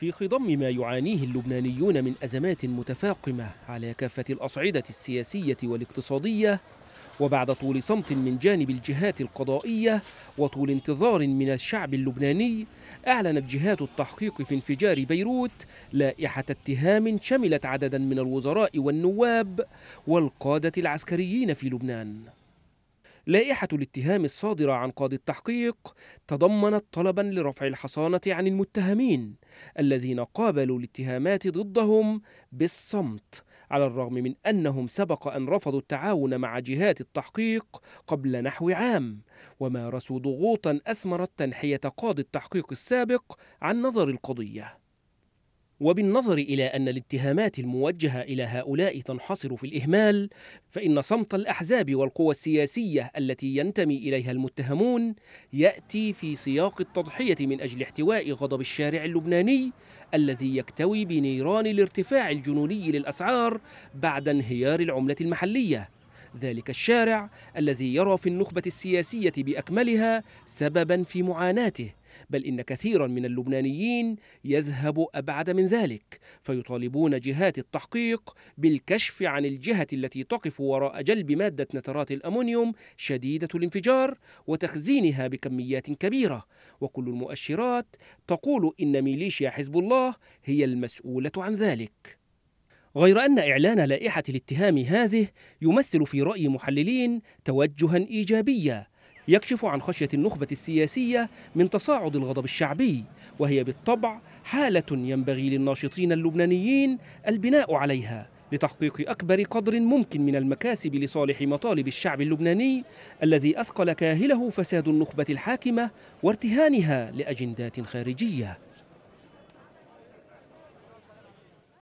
في خضم ما يعانيه اللبنانيون من أزمات متفاقمة على كافة الأصعدة السياسية والاقتصادية وبعد طول صمت من جانب الجهات القضائية وطول انتظار من الشعب اللبناني أعلنت جهات التحقيق في انفجار بيروت لائحة اتهام شملت عددا من الوزراء والنواب والقادة العسكريين في لبنان لائحة الاتهام الصادرة عن قاضي التحقيق تضمنت طلبا لرفع الحصانة عن المتهمين الذين قابلوا الاتهامات ضدهم بالصمت على الرغم من أنهم سبق أن رفضوا التعاون مع جهات التحقيق قبل نحو عام ومارسوا ضغوطا أثمرت تنحية قاضي التحقيق السابق عن نظر القضية وبالنظر إلى أن الاتهامات الموجهة إلى هؤلاء تنحصر في الإهمال فإن صمت الأحزاب والقوى السياسية التي ينتمي إليها المتهمون يأتي في سياق التضحية من أجل احتواء غضب الشارع اللبناني الذي يكتوي بنيران الارتفاع الجنوني للأسعار بعد انهيار العملة المحلية ذلك الشارع الذي يرى في النخبة السياسية بأكملها سببا في معاناته بل إن كثيرا من اللبنانيين يذهب أبعد من ذلك فيطالبون جهات التحقيق بالكشف عن الجهة التي تقف وراء جلب مادة نترات الأمونيوم شديدة الانفجار وتخزينها بكميات كبيرة وكل المؤشرات تقول إن ميليشيا حزب الله هي المسؤولة عن ذلك غير أن إعلان لائحة الاتهام هذه يمثل في رأي محللين توجها إيجابيا يكشف عن خشية النخبة السياسية من تصاعد الغضب الشعبي وهي بالطبع حالة ينبغي للناشطين اللبنانيين البناء عليها لتحقيق أكبر قدر ممكن من المكاسب لصالح مطالب الشعب اللبناني الذي أثقل كاهله فساد النخبة الحاكمة وارتهانها لأجندات خارجية